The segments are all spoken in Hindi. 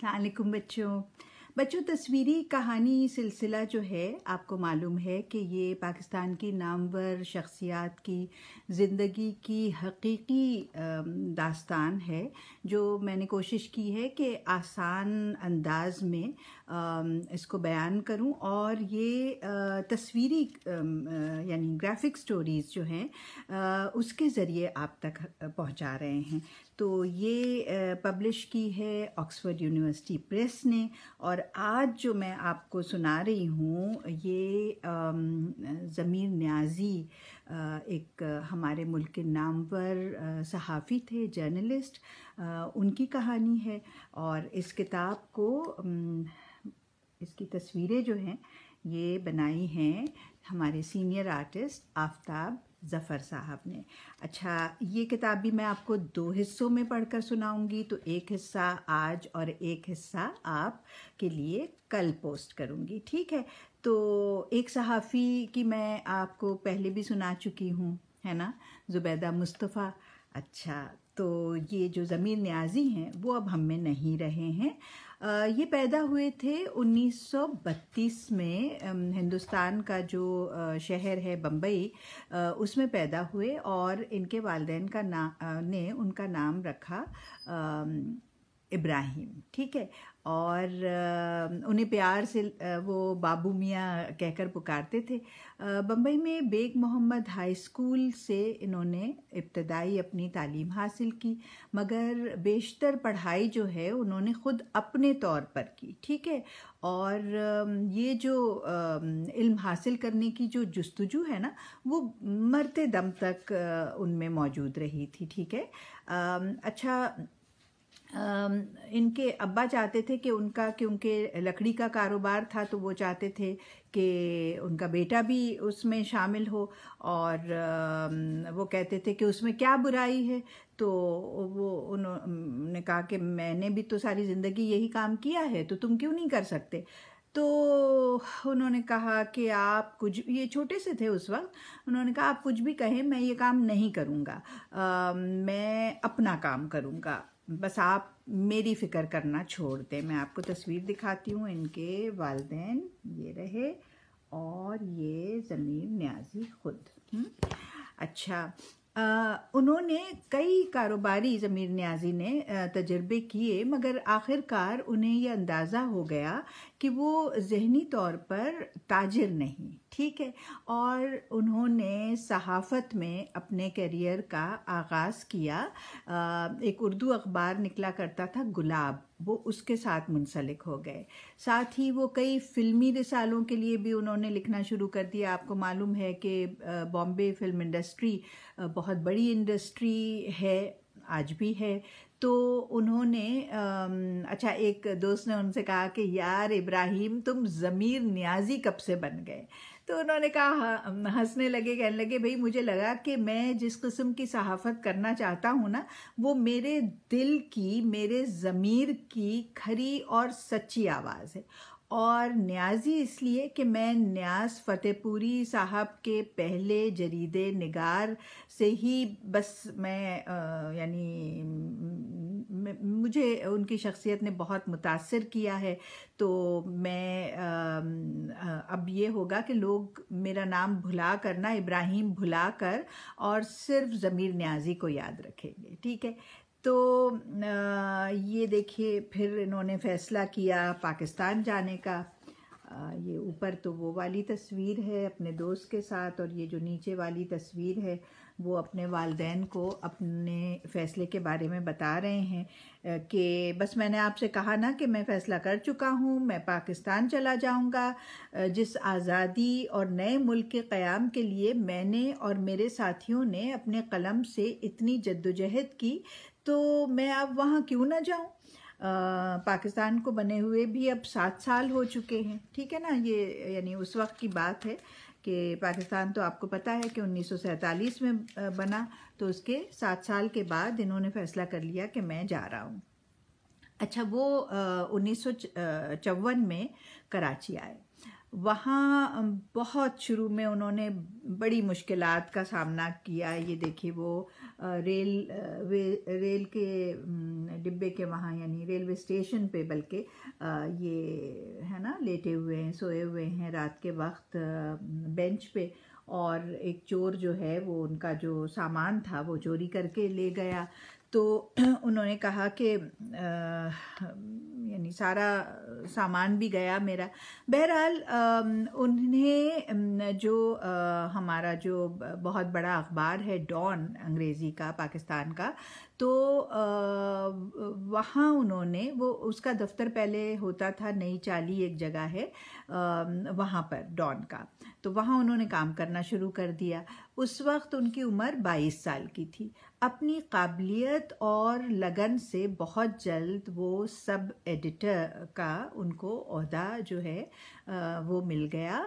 अस्सलाम वालेकुम बच्चों बच्चों तस्वीरी कहानी सिलसिला जो है आपको मालूम है कि ये पाकिस्तान की नामवर शख्सियात की ज़िंदगी की हकीकी दास्तान है जो मैंने कोशिश की है कि आसान अंदाज में इसको बयान करूं और ये तस्वीरी यानी ग्राफिक स्टोरीज़ जो हैं उसके ज़रिए आप तक पहुंचा रहे हैं तो ये पब्लिश की है ऑक्सफोर्ड यूनिवर्सिटी प्रेस ने और आज जो मैं आपको सुना रही हूँ ये ज़मीर न्याजी एक हमारे मुल्क के नामवर सहाफ़ी थे जर्नलिस्ट उनकी कहानी है और इस किताब को इसकी तस्वीरें जो हैं ये बनाई हैं हमारे सीनियर आर्टिस्ट आफ्ताब ज़फ़र साहब ने अच्छा ये किताब भी मैं आपको दो हिस्सों में पढ़कर सुनाऊंगी तो एक हिस्सा आज और एक हिस्सा आप के लिए कल पोस्ट करूंगी ठीक है तो एक सहाफ़ी की मैं आपको पहले भी सुना चुकी हूँ है ना जुबैदा मुस्तफ़ा अच्छा तो ये जो ज़मीर न्याजी हैं वो अब हम में नहीं रहे हैं ये पैदा हुए थे 1932 में हिंदुस्तान का जो शहर है बम्बई उसमें पैदा हुए और इनके वालदेन का ना ने उनका नाम रखा आ, इब्राहिम ठीक है और उन्हें प्यार से वो बाबू मियाँ कहकर पुकारते थे बम्बई में बेग मोहम्मद हाई स्कूल से इन्होंने इब्तदाई अपनी तालीम हासिल की मगर बेशतर पढ़ाई जो है उन्होंने ख़ुद अपने तौर पर की ठीक है और ये जो इल्म हासिल करने की जो जस्तजू है ना वो मरते दम तक उनमें मौजूद रही थी ठीक है अच्छा इनके अब्बा चाहते थे कि उनका क्योंकि लकड़ी का कारोबार था तो वो चाहते थे कि उनका बेटा भी उसमें शामिल हो और वो कहते थे कि उसमें क्या बुराई है तो वो उन्होंने कहा कि मैंने भी तो सारी ज़िंदगी यही काम किया है तो तुम क्यों नहीं कर सकते तो उन्होंने कहा कि आप कुछ ये छोटे से थे उस वक्त उन्होंने कहा आप कुछ भी कहें मैं ये काम नहीं करूँगा मैं अपना काम करूँगा बस आप मेरी फ़िक्र करना छोड़ दें मैं आपको तस्वीर दिखाती हूँ इनके वालदेन ये रहे और ये ज़मीर न्याजी खुद हम्म, अच्छा आ, उन्होंने कई कारोबारी ज़मीर न्याजी ने तजर्बे किए मगर आखिरकार उन्हें यह अंदाज़ा हो गया कि वो जहनी तौर पर ताजिर नहीं ठीक है और उन्होंने सहाफ़त में अपने करियर का आगाज़ किया एक उर्दू अखबार निकला करता था गुलाब वो उसके साथ मुंसलिक हो गए साथ ही वो कई फ़िल्मी रिसालों के लिए भी उन्होंने लिखना शुरू कर दिया आपको मालूम है कि बॉम्बे फ़िल्म इंडस्ट्री बहुत बड़ी इंडस्ट्री है आज भी है तो उन्होंने अच्छा एक दोस्त ने उनसे कहा कि यार इब्राहिम तुम ज़मीर न्याजी कब से बन गए तो उन्होंने कहा हंसने लगे कहने लगे भाई मुझे लगा कि मैं जिस किस्म की सहाफ़त करना चाहता हूँ ना वो मेरे दिल की मेरे ज़मीर की खरी और सच्ची आवाज़ है और न्याजी इसलिए कि मैं न्याज फ़तेहपुरी साहब के पहले जरीदे निगार से ही बस मैं यानी मुझे उनकी शख्सियत ने बहुत मुतासर किया है तो मैं आ, अब ये होगा कि लोग मेरा नाम भुला करना इब्राहिम भुला कर और सिर्फ ज़मीर न्याजी को याद रखेंगे ठीक है तो ये देखिए फिर इन्होंने फैसला किया पाकिस्तान जाने का ये ऊपर तो वो वाली तस्वीर है अपने दोस्त के साथ और ये जो नीचे वाली तस्वीर है वो अपने वालदेन को अपने फ़ैसले के बारे में बता रहे हैं कि बस मैंने आपसे कहा ना कि मैं फ़ैसला कर चुका हूँ मैं पाकिस्तान चला जाऊँगा जिस आज़ादी और नए मुल्क के क़्याम के लिए मैंने और मेरे साथियों ने अपने कलम से इतनी जद्दोजहद की तो मैं अब वहाँ क्यों ना जाऊँ पाकिस्तान को बने हुए भी अब सात साल हो चुके हैं ठीक है ना ये यानी उस वक्त की बात है कि पाकिस्तान तो आपको पता है कि 1947 में बना तो उसके सात साल के बाद इन्होंने फैसला कर लिया कि मैं जा रहा हूँ अच्छा वो उन्नीस में कराची आए वहाँ बहुत शुरू में उन्होंने बड़ी मुश्किलात का सामना किया ये देखिए वो रेल रेल के डिब्बे के वहाँ यानी रेलवे स्टेशन पे बल्कि ये है ना लेटे हुए हैं सोए हुए हैं रात के वक्त बेंच पे और एक चोर जो है वो उनका जो सामान था वो चोरी करके ले गया तो उन्होंने कहा कि यानी सारा सामान भी गया मेरा बहरहाल उन्हें जो हमारा जो बहुत बड़ा अखबार है डॉन अंग्रेज़ी का पाकिस्तान का तो वहाँ उन्होंने वो उसका दफ्तर पहले होता था नई चाली एक जगह है वहाँ पर डॉन का तो वहाँ उन्होंने काम करना शुरू कर दिया उस वक्त उनकी उम्र 22 साल की थी अपनी काबिलियत और लगन से बहुत जल्द वो सब एडिटर का उनको अहदा जो है वो मिल गया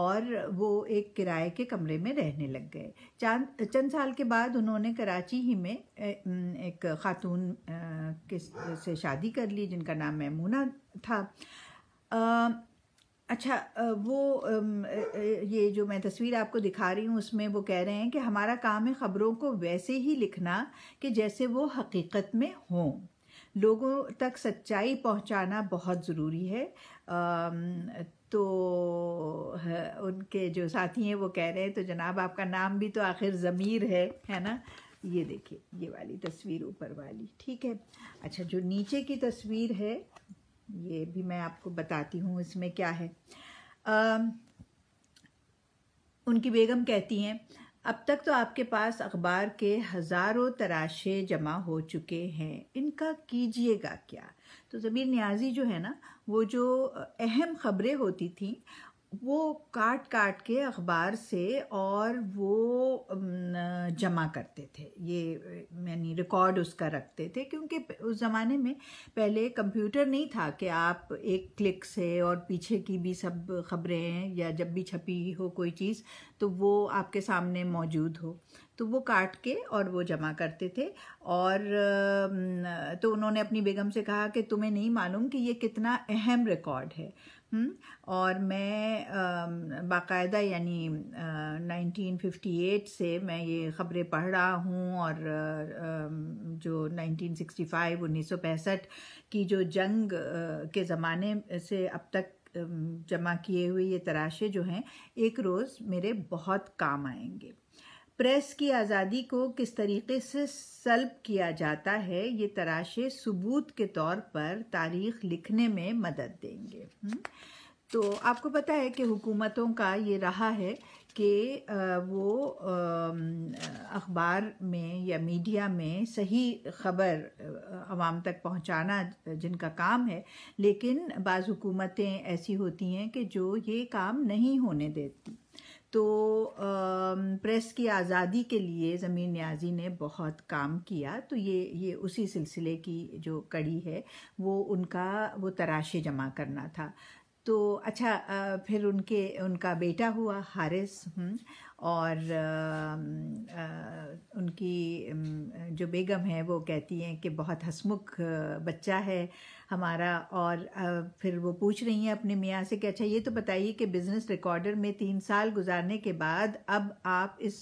और वो एक किराए के कमरे में रहने लग गए चंद चंद साल के बाद उन्होंने कराची ही में एक ख़ातून के से शादी कर ली जिनका नाम मैमूना था अच्छा वो ये जो मैं तस्वीर आपको दिखा रही हूँ उसमें वो कह रहे हैं कि हमारा काम है ख़बरों को वैसे ही लिखना कि जैसे वो हकीकत में हों लोगों तक सच्चाई पहुँचाना बहुत ज़रूरी है तो उनके जो साथी हैं वो कह रहे हैं तो जनाब आपका नाम भी तो आखिर ज़मीर है है ना ये देखिए ये वाली तस्वीर ऊपर वाली ठीक है अच्छा जो नीचे की तस्वीर है ये भी मैं आपको बताती हूँ इसमें क्या है आ, उनकी बेगम कहती हैं अब तक तो आपके पास अखबार के हज़ारों तराशे जमा हो चुके हैं इनका कीजिएगा क्या तो ज़मीर न्याजी जो है ना वो जो अहम ख़बरें होती थी वो काट काट के अखबार से और वो जमा करते थे ये यानी रिकॉर्ड उसका रखते थे क्योंकि उस ज़माने में पहले कंप्यूटर नहीं था कि आप एक क्लिक से और पीछे की भी सब खबरें हैं या जब भी छपी हो कोई चीज़ तो वो आपके सामने मौजूद हो तो वो काट के और वो जमा करते थे और तो उन्होंने अपनी बेगम से कहा कि तुम्हें नहीं मालूम कि ये कितना अहम रिकॉर्ड है हम्म, और मैं बाकायदा यानी 1958 से मैं ये ख़बरें पढ़ रहा हूँ और जो 1965 उन्नीस की जो जंग के ज़माने से अब तक जमा किए हुए ये तराशे जो हैं एक रोज़ मेरे बहुत काम आएंगे प्रेस की आज़ादी को किस तरीके से सल्ब किया जाता है ये तराशे सबूत के तौर पर तारीख लिखने में मदद देंगे हम्म। तो आपको पता है कि हुकूमतों का ये रहा है कि वो अखबार में या मीडिया में सही खबर आवाम तक पहुंचाना जिनका काम है लेकिन बाज़ हुकूमतें ऐसी होती हैं कि जो ये काम नहीं होने देती तो प्रेस की आज़ादी के लिए ज़मीर न्याजी ने बहुत काम किया तो ये ये उसी सिलसिले की जो कड़ी है वो उनका वो तराशे जमा करना था तो अच्छा फिर उनके उनका बेटा हुआ हारिस हम्म, और उनकी जो बेगम है वो कहती हैं कि बहुत हसमुख बच्चा है हमारा और फिर वो पूछ रही हैं अपने मियाँ से कि अच्छा ये तो बताइए कि बिज़नेस रिकॉर्डर में तीन साल गुजारने के बाद अब आप इस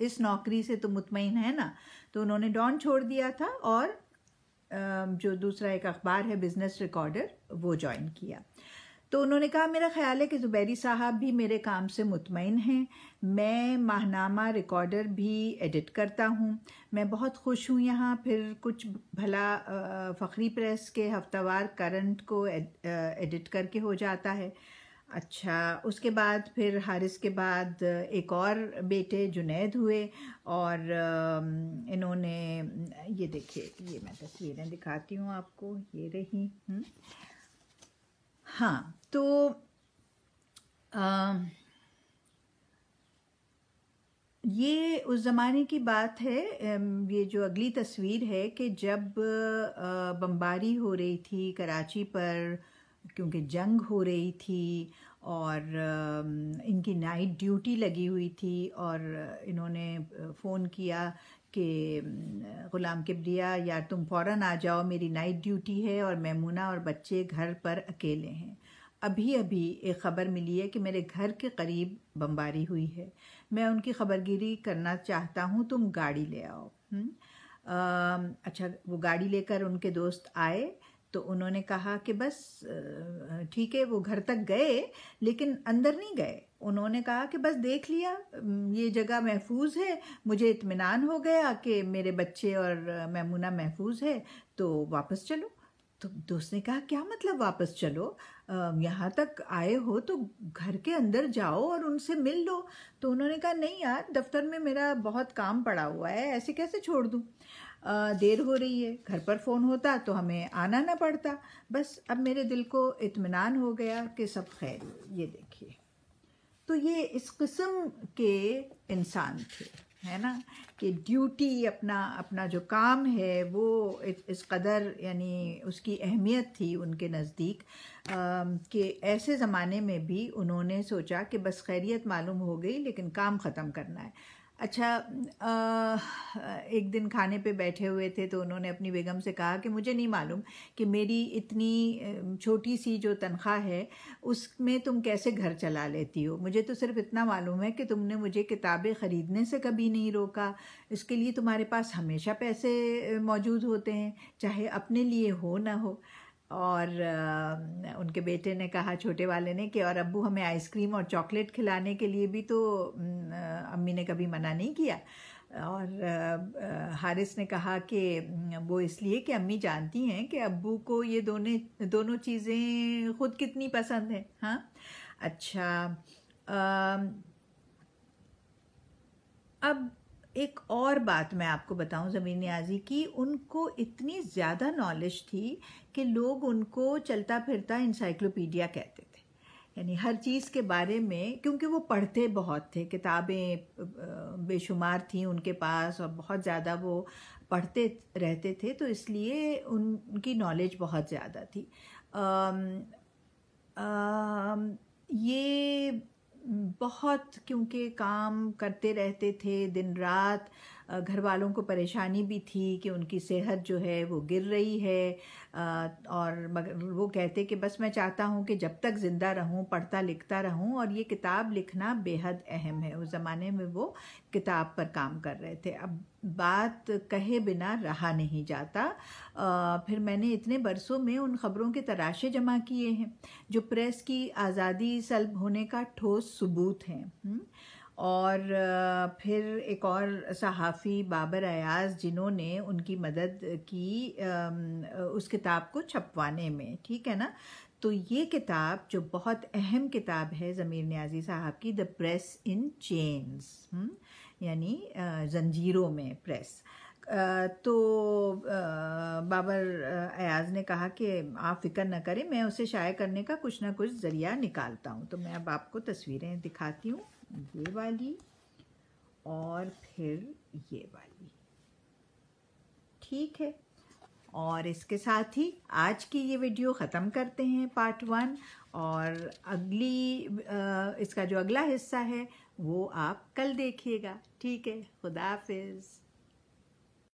इस नौकरी से तो मुतमिन है ना तो उन्होंने डॉन छोड़ दिया था और जो दूसरा एक अखबार है बिज़नेस रिकॉर्डर वो ज्वाइन किया तो उन्होंने कहा मेरा ख्याल है कि ज़ुबैरी साहब भी मेरे काम से मुतमिन हैं मैं माहनामा रिकॉर्डर भी एडिट करता हूँ मैं बहुत खुश हूँ यहाँ फिर कुछ भला फ़खरी प्रेस के हफ्तावार करंट को एडिट करके हो जाता है अच्छा उसके बाद फिर हारिस के बाद एक और बेटे जुनेद हुए और इन्होंने ये देखिए ये मैं तस्वीरें दिखाती हूँ आपको ये रही हम्म, हाँ तो आ, ये उस ज़माने की बात है ये जो अगली तस्वीर है कि जब बमबारी हो रही थी कराची पर क्योंकि जंग हो रही थी और इनकी नाइट ड्यूटी लगी हुई थी और इन्होंने फ़ोन किया कि ग़ुलाम किबरिया यार तुम फ़ौर आ जाओ मेरी नाइट ड्यूटी है और मैमूना और बच्चे घर पर अकेले हैं अभी अभी एक ख़बर मिली है कि मेरे घर के करीब बमबारी हुई है मैं उनकी ख़बरगिरी करना चाहता हूँ तुम गाड़ी ले आओ आ, हम्म? अच्छा वो गाड़ी लेकर उनके दोस्त आए तो उन्होंने कहा कि बस ठीक है वो घर तक गए लेकिन अंदर नहीं गए उन्होंने कहा कि बस देख लिया ये जगह महफूज है मुझे इतमान हो गया कि मेरे बच्चे और ममूना महफूज है तो वापस चलो तो दोस्त ने कहा क्या मतलब वापस चलो यहाँ तक आए हो तो घर के अंदर जाओ और उनसे मिल लो तो उन्होंने कहा नहीं यार दफ्तर में मेरा बहुत काम पड़ा हुआ है ऐसे कैसे छोड़ दूँ देर हो रही है घर पर फ़ोन होता तो हमें आना ना पड़ता बस अब मेरे दिल को इत्मीनान हो गया कि सब खैर ये देखिए तो ये इस किस्म के इंसान थे है ना कि ड्यूटी अपना अपना जो काम है वो इस कदर यानी उसकी अहमियत थी उनके नज़दीक कि ऐसे ज़माने में भी उन्होंने सोचा कि बस खैरियत मालूम हो गई लेकिन काम ख़त्म करना है अच्छा आ, एक दिन खाने पे बैठे हुए थे तो उन्होंने अपनी बेगम से कहा कि मुझे नहीं मालूम कि मेरी इतनी छोटी सी जो तनख्वाह है उसमें तुम कैसे घर चला लेती हो मुझे तो सिर्फ इतना मालूम है कि तुमने मुझे किताबें ख़रीदने से कभी नहीं रोका इसके लिए तुम्हारे पास हमेशा पैसे मौजूद होते हैं चाहे अपने लिए हो ना हो और उनके बेटे ने कहा छोटे वाले ने कि और अब्बू हमें आइसक्रीम और चॉकलेट खिलाने के लिए भी तो अम्मी ने कभी मना नहीं किया और हारिस ने कहा कि वो इसलिए कि अम्मी जानती हैं कि अब्बू को ये दोनों दोनों चीज़ें खुद कितनी पसंद हैं हाँ अच्छा आ, अब एक और बात मैं आपको बताऊं ज़मीन न्याजी की उनको इतनी ज़्यादा नॉलेज थी कि लोग उनको चलता फिरता इंसाइक्लोपीडिया कहते थे यानी हर चीज़ के बारे में क्योंकि वो पढ़ते बहुत थे किताबें बेशुमार थी उनके पास और बहुत ज़्यादा वो पढ़ते रहते थे तो इसलिए उनकी नॉलेज बहुत ज़्यादा थी आम, आम, ये बहुत क्योंकि काम करते रहते थे दिन रात घर वालों को परेशानी भी थी कि उनकी सेहत जो है वो गिर रही है और मगर वो कहते कि बस मैं चाहता हूँ कि जब तक ज़िंदा रहूँ पढ़ता लिखता रहूँ और ये किताब लिखना बेहद अहम है उस ज़माने में वो किताब पर काम कर रहे थे अब बात कहे बिना रहा नहीं जाता आ, फिर मैंने इतने बरसों में उन खबरों के तराशे जमा किए हैं जो प्रेस की आज़ादी सल्ब होने का ठोस सबूत हैं हम्म? और फिर एक और सहाफ़ी बाबर अयाज जिन्होंने उनकी मदद की उस किताब को छपवाने में ठीक है ना तो ये किताब जो बहुत अहम किताब है ज़मीर न्याजी साहब की द प्रेस इन चेन्स यानी जंजीरों में प्रेस तो बाबर अयाज ने कहा कि आप फिक्र न करें मैं उसे शाये करने का कुछ ना कुछ ज़रिया निकालता हूँ तो मैं अब आपको तस्वीरें दिखाती हूँ ये वाली और फिर ये वाली ठीक है और इसके साथ ही आज की ये वीडियो ख़त्म करते हैं पार्ट वन और अगली इसका जो अगला हिस्सा है वो आप कल देखिएगा ठीक है खुदा